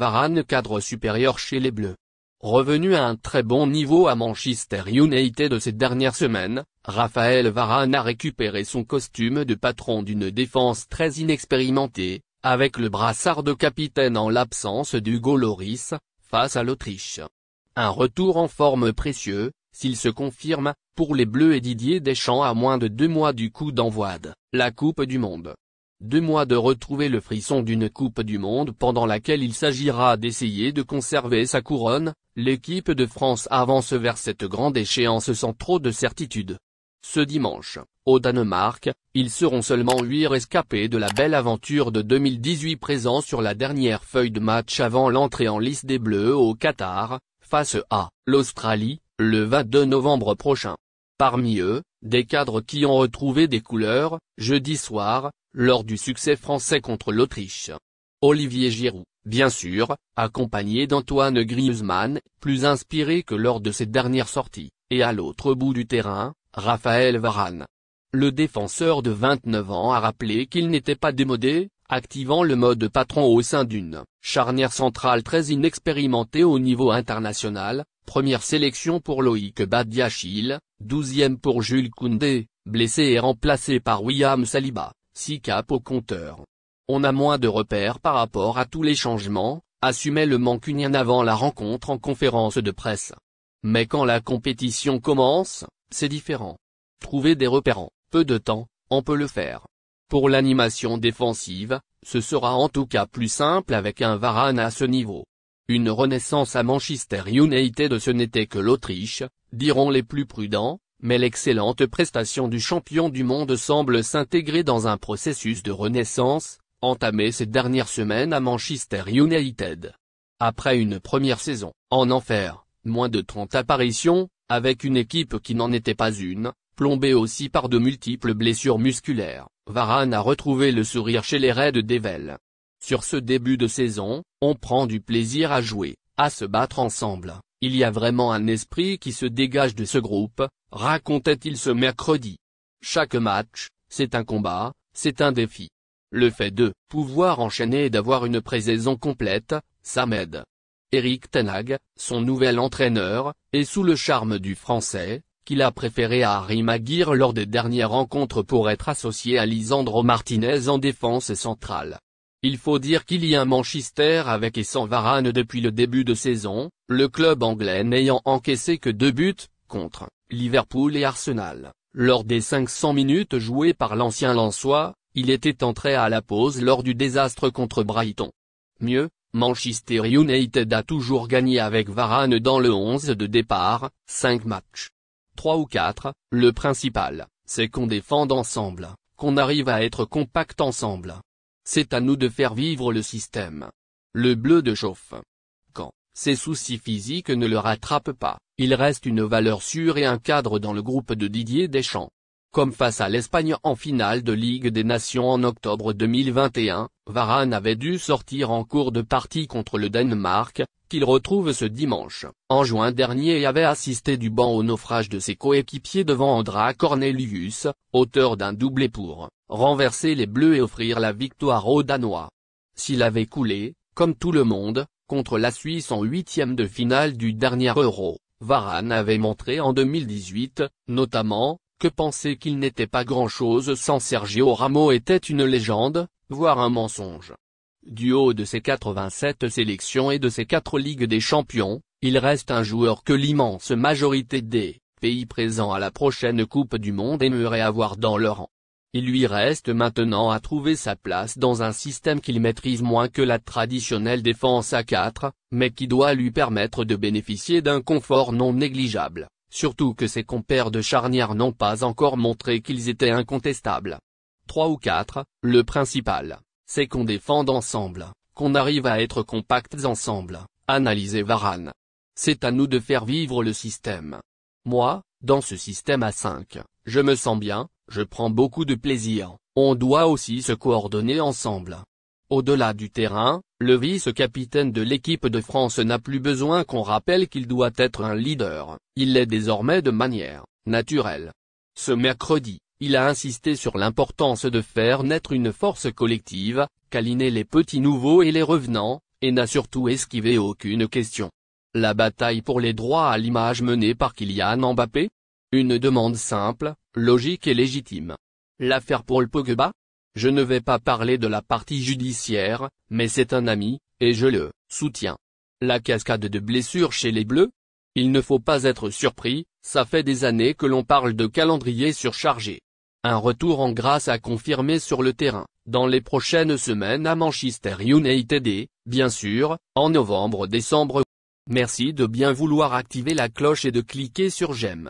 Varane cadre supérieur chez les Bleus. Revenu à un très bon niveau à Manchester United de ces dernières semaines, Raphaël Varane a récupéré son costume de patron d'une défense très inexpérimentée, avec le brassard de capitaine en l'absence d'Hugo Loris, face à l'Autriche. Un retour en forme précieux, s'il se confirme, pour les Bleus et Didier Deschamps à moins de deux mois du coup d'envoi de la Coupe du Monde. Deux mois de retrouver le frisson d'une Coupe du Monde pendant laquelle il s'agira d'essayer de conserver sa couronne, l'équipe de France avance vers cette grande échéance sans trop de certitude. Ce dimanche, au Danemark, ils seront seulement huit rescapés de la belle aventure de 2018 présents sur la dernière feuille de match avant l'entrée en lice des Bleus au Qatar, face à l'Australie, le 22 novembre prochain. Parmi eux, des cadres qui ont retrouvé des couleurs, jeudi soir, lors du succès français contre l'Autriche. Olivier Giroud, bien sûr, accompagné d'Antoine Griezmann, plus inspiré que lors de ses dernières sorties, et à l'autre bout du terrain, Raphaël Varane. Le défenseur de 29 ans a rappelé qu'il n'était pas démodé, activant le mode patron au sein d'une charnière centrale très inexpérimentée au niveau international, première sélection pour Loïc Badiachil, douzième pour Jules Koundé, blessé et remplacé par William Saliba. 6 caps au compteur. On a moins de repères par rapport à tous les changements, assumait le mancunien avant la rencontre en conférence de presse. Mais quand la compétition commence, c'est différent. Trouver des repères en peu de temps, on peut le faire. Pour l'animation défensive, ce sera en tout cas plus simple avec un Varane à ce niveau. Une renaissance à Manchester United ce n'était que l'Autriche, diront les plus prudents, mais l'excellente prestation du champion du monde semble s'intégrer dans un processus de renaissance, entamé ces dernières semaines à Manchester United. Après une première saison, en enfer, moins de 30 apparitions, avec une équipe qui n'en était pas une, plombée aussi par de multiples blessures musculaires, Varane a retrouvé le sourire chez les Red Devils. Sur ce début de saison, on prend du plaisir à jouer, à se battre ensemble. Il y a vraiment un esprit qui se dégage de ce groupe, racontait-il ce mercredi. Chaque match, c'est un combat, c'est un défi. Le fait de pouvoir enchaîner et d'avoir une présaison complète, ça m'aide. Eric Tenag, son nouvel entraîneur, est sous le charme du français, qu'il a préféré à Harry Maguire lors des dernières rencontres pour être associé à Lisandro Martinez en défense centrale. Il faut dire qu'il y a un Manchester avec et sans Varane depuis le début de saison, le club anglais n'ayant encaissé que deux buts, contre Liverpool et Arsenal. Lors des 500 minutes jouées par l'ancien Lançois, il était entré à la pause lors du désastre contre Brighton. Mieux, Manchester United a toujours gagné avec Varane dans le 11 de départ, 5 matchs. 3 ou 4, le principal, c'est qu'on défende ensemble, qu'on arrive à être compact ensemble. C'est à nous de faire vivre le système. Le bleu de chauffe. Quand ses soucis physiques ne le rattrapent pas, il reste une valeur sûre et un cadre dans le groupe de Didier Deschamps. Comme face à l'Espagne en finale de Ligue des Nations en octobre 2021, Varane avait dû sortir en cours de partie contre le Danemark, qu'il retrouve ce dimanche. En juin dernier et avait assisté du banc au naufrage de ses coéquipiers devant Andra Cornelius, auteur d'un doublé pour renverser les Bleus et offrir la victoire aux Danois. S'il avait coulé, comme tout le monde, Contre la Suisse en huitième de finale du dernier Euro, Varane avait montré en 2018, notamment, que penser qu'il n'était pas grand-chose sans Sergio Ramos était une légende, voire un mensonge. Du haut de ses 87 sélections et de ses 4 Ligues des Champions, il reste un joueur que l'immense majorité des pays présents à la prochaine Coupe du Monde aimerait avoir dans leur rang. Il lui reste maintenant à trouver sa place dans un système qu'il maîtrise moins que la traditionnelle défense à 4, mais qui doit lui permettre de bénéficier d'un confort non négligeable, surtout que ses compères de charnière n'ont pas encore montré qu'ils étaient incontestables. 3 ou 4, le principal, c'est qu'on défende ensemble, qu'on arrive à être compacts ensemble, analysez Varane. C'est à nous de faire vivre le système. Moi, dans ce système à 5, je me sens bien, je prends beaucoup de plaisir, on doit aussi se coordonner ensemble. Au-delà du terrain, le vice-capitaine de l'équipe de France n'a plus besoin qu'on rappelle qu'il doit être un leader, il l'est désormais de manière naturelle. Ce mercredi, il a insisté sur l'importance de faire naître une force collective, câliner les petits nouveaux et les revenants, et n'a surtout esquivé aucune question. La bataille pour les droits à l'image menée par Kylian Mbappé une demande simple, logique et légitime. L'affaire Paul Pogba Je ne vais pas parler de la partie judiciaire, mais c'est un ami, et je le soutiens. La cascade de blessures chez les Bleus Il ne faut pas être surpris, ça fait des années que l'on parle de calendrier surchargé. Un retour en grâce à confirmer sur le terrain, dans les prochaines semaines à Manchester United bien sûr, en novembre-décembre. Merci de bien vouloir activer la cloche et de cliquer sur j'aime.